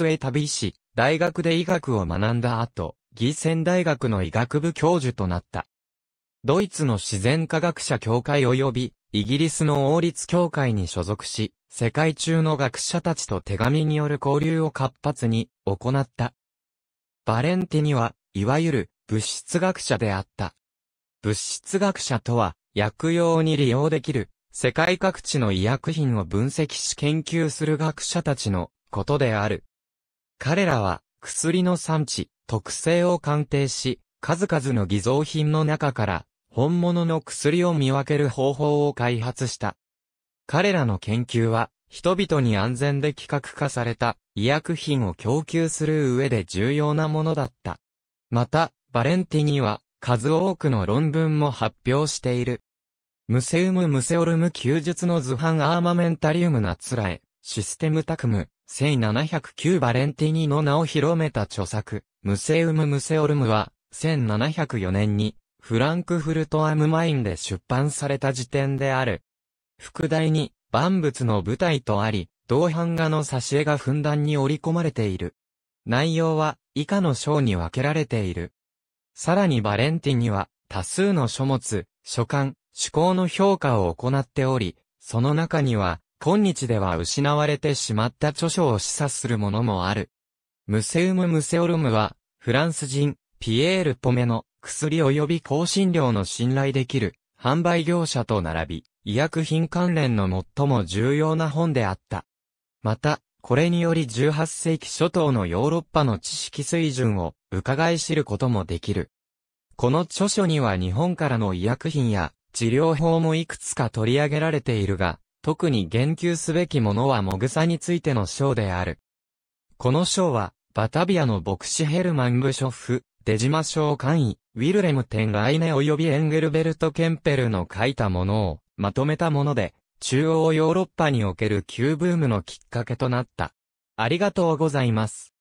スへ旅し、大学で医学を学んだ後、義仙大学の医学部教授となった。ドイツの自然科学者協会及び、イギリスの王立協会に所属し、世界中の学者たちと手紙による交流を活発に行った。バレンティニは、いわゆる物質学者であった。物質学者とは、薬用に利用できる、世界各地の医薬品を分析し研究する学者たちのことである。彼らは薬の産地、特性を鑑定し、数々の偽造品の中から本物の薬を見分ける方法を開発した。彼らの研究は、人々に安全で規格化された医薬品を供給する上で重要なものだった。また、バレンティニは数多くの論文も発表している。ムセウム・ムセオルム休術の図版アーマメンタリウムナツラエ。システムタクム、1709バレンティニの名を広めた著作、ムセウム・ムセオルムは、1704年に、フランクフルト・アム・マインで出版された時点である。副題に、万物の舞台とあり、同版画の挿絵がふんだんに織り込まれている。内容は、以下の章に分けられている。さらにバレンティニは、多数の書物、書簡、趣向の評価を行っており、その中には、今日では失われてしまった著書を示唆するものもある。ムセウム・ムセオルムは、フランス人、ピエール・ポメの薬及び香辛料の信頼できる販売業者と並び、医薬品関連の最も重要な本であった。また、これにより18世紀初頭のヨーロッパの知識水準を伺い知ることもできる。この著書には日本からの医薬品や治療法もいくつか取り上げられているが、特に言及すべきものはもぐさについての章である。この章は、バタビアの牧師ヘルマン・ブショフ、デジマ省官位、ウィルレム・テンライネ及びエンゲルベルト・ケンペルの書いたものをまとめたもので、中央ヨーロッパにおける旧ブームのきっかけとなった。ありがとうございます。